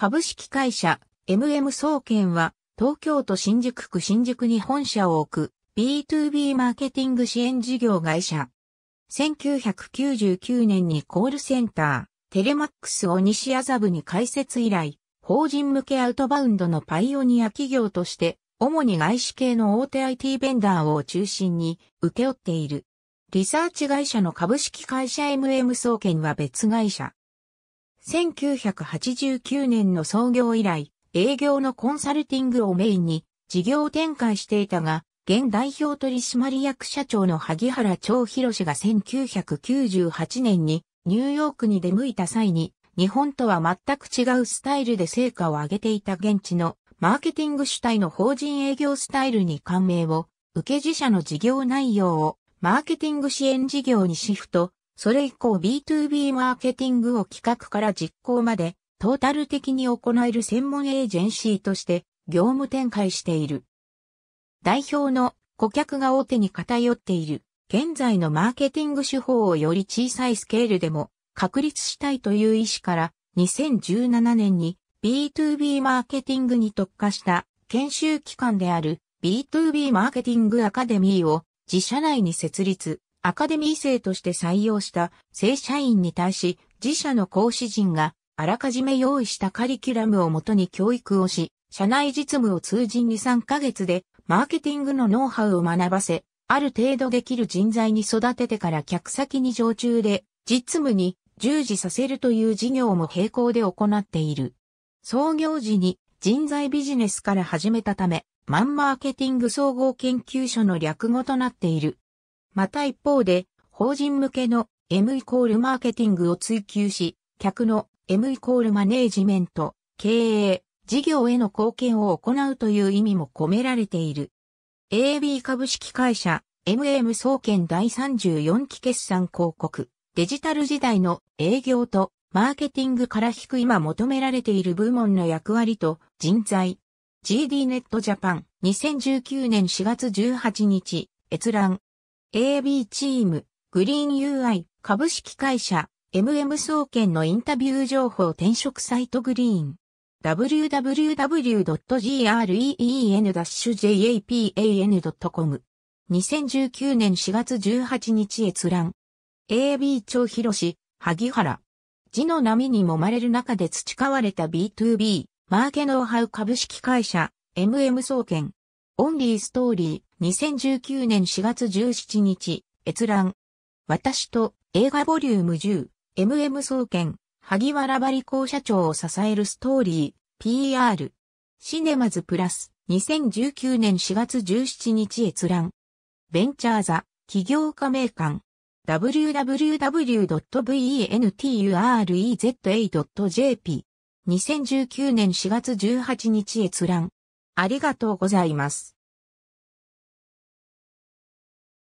株式会社 MM 総研は東京都新宿区新宿に本社を置く B2B マーケティング支援事業会社。1999年にコールセンター、テレマックスを西麻布に開設以来、法人向けアウトバウンドのパイオニア企業として、主に外資系の大手 IT ベンダーを中心に受け負っている。リサーチ会社の株式会社 MM 総研は別会社。1989年の創業以来、営業のコンサルティングをメインに事業展開していたが、現代表取締役社長の萩原長博氏が1998年にニューヨークに出向いた際に、日本とは全く違うスタイルで成果を上げていた現地のマーケティング主体の法人営業スタイルに感銘を受け自社の事業内容をマーケティング支援事業にシフトそれ以降 B2B マーケティングを企画から実行まで、トータル的に行える専門エージェンシーとして業務展開している。代表の顧客が大手に偏っている、現在のマーケティング手法をより小さいスケールでも確立したいという意思から2017年に B2B マーケティングに特化した研修機関である B2B マーケティングアカデミーを自社内に設立。アカデミー生として採用した正社員に対し、自社の講師陣があらかじめ用意したカリキュラムをもとに教育をし、社内実務を通じに3ヶ月でマーケティングのノウハウを学ばせ、ある程度できる人材に育ててから客先に常駐で実務に従事させるという事業も並行で行っている。創業時に人材ビジネスから始めたため、マンマーケティング総合研究所の略語となっている。また一方で、法人向けの M イコールマーケティングを追求し、客の M イコールマネージメント、経営、事業への貢献を行うという意味も込められている。AB 株式会社 MM 総研第34期決算広告、デジタル時代の営業とマーケティングから引く今求められている部門の役割と人材。GD ネットジャパン2019年4月18日、閲覧。AB チーム、グリーン UI、株式会社、MM 総研のインタビュー情報転職サイトグリーン。www.green-japan.com 2019年4月18日閲覧。AB 長広氏、萩原。字の波に揉まれる中で培われた B2B、マーケノウハウ株式会社、MM 総研。オンリーストーリー。2019年4月17日、閲覧。私と映画ボリューム10、MM 総研、萩原バリ校社長を支えるストーリー、PR。シネマズプラス、2019年4月17日閲覧。ベンチャーザ、企業家名館。www.ventureza.jp。2019年4月18日閲覧。ありがとうございます。